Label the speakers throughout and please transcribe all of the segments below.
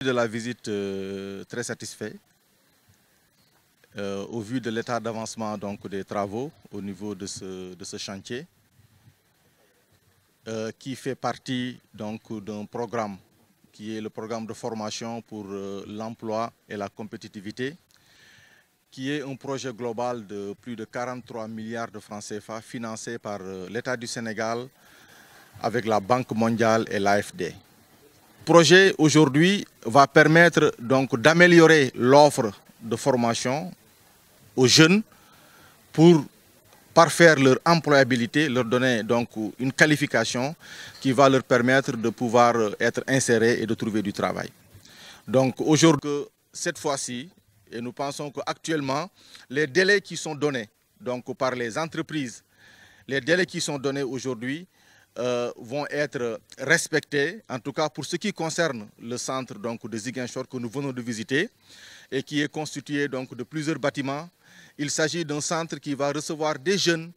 Speaker 1: de la visite euh, très satisfait euh, au vu de l'état d'avancement donc des travaux au niveau de ce, chantier euh, qui fait partie donc d'un programme qui est le programme de formation pour l'emploi et la compétitivité qui est un projet global de plus de 43 milliards de francs CFA financé par euh, l'État du Sénégal avec la Banque mondiale et l'AFD. Le projet aujourd'hui va permettre donc d'améliorer l'offre de formation aux jeunes pour parfaire leur employabilité, leur donner donc une qualification qui va leur permettre de pouvoir euh, être insérés et de trouver du travail. Donc aujourd'hui, cette fois-ci, et nous pensons qu'actuellement, les délais qui sont donnés donc par les entreprises, les délais qui sont donnés aujourd'hui euh, vont être respectés, en tout cas pour ce qui concerne le centre donc, de Ziguinchor que nous venons de visiter et qui est constitué donc, de plusieurs bâtiments. Il s'agit d'un centre qui va recevoir des jeunes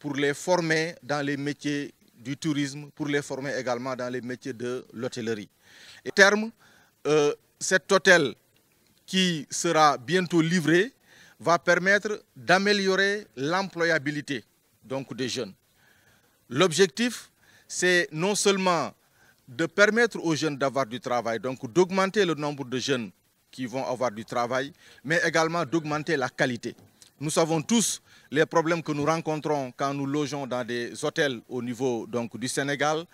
Speaker 1: pour les former dans les métiers du tourisme, pour les former également dans les métiers de l'hôtellerie. Et terme, euh, cet hôtel qui sera bientôt livré va permettre d'améliorer l'employabilité donc des jeunes. L'objectif, c'est non seulement de permettre aux jeunes d'avoir du travail, donc d'augmenter le nombre de jeunes qui vont avoir du travail, mais également d'augmenter la qualité. Nous savons tous les problèmes que nous rencontrons quand nous logeons dans des hôtels au niveau donc, du Sénégal.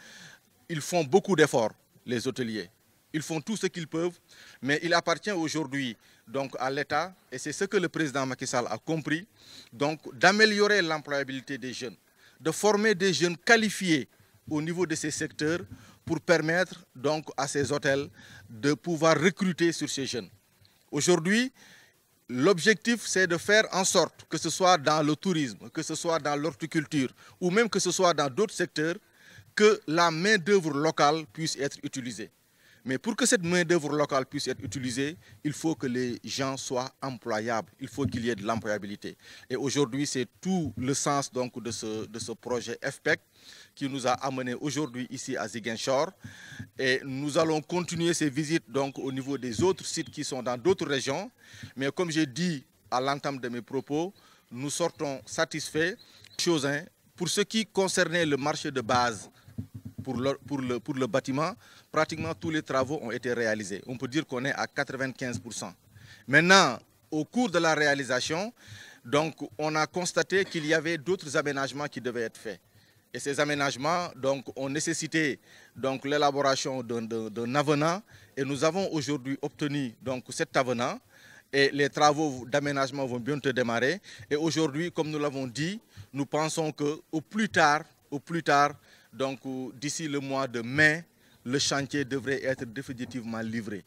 Speaker 1: Ils font beaucoup d'efforts, les hôteliers. Ils font tout ce qu'ils peuvent, mais il appartient aujourd'hui donc à l'État, et c'est ce que le président Macky Sall a compris, donc d'améliorer l'employabilité des jeunes, de former des jeunes qualifiés au niveau de ces secteurs pour permettre donc à ces hôtels de pouvoir recruter sur ces jeunes. Aujourd'hui, l'objectif c'est de faire en sorte que ce soit dans le tourisme, que ce soit dans l'horticulture ou même que ce soit dans d'autres secteurs, que la main-d'œuvre locale puisse être utilisée. Mais pour que cette main-d'œuvre locale puisse être utilisée, il faut que les gens soient employables, il faut qu'il y ait de l'employabilité. Et aujourd'hui, c'est tout le sens donc, de, ce, de ce projet FPEC qui nous a amenés aujourd'hui ici à Ziguinchor. Et nous allons continuer ces visites donc, au niveau des autres sites qui sont dans d'autres régions. Mais comme j'ai dit à l'entame de mes propos, nous sortons satisfaits. Chose, pour ce qui concernait le marché de base, pour le, pour, le, bâtiment, pratiquement tous les travaux ont été réalisés. On peut dire qu'on est à 95%. Maintenant, au cours de la réalisation, donc, on a constaté qu'il y avait d'autres aménagements qui devaient être faits. Et ces aménagements donc, ont nécessité donc, l'élaboration d'un avenant. Et nous avons aujourd'hui obtenu donc, cet avenant. Et les travaux d'aménagement vont bientôt démarrer. Et aujourd'hui, comme nous l'avons dit, nous pensons qu'au plus tard, au plus tard, donc d'ici le mois de mai, le chantier devrait être définitivement livré.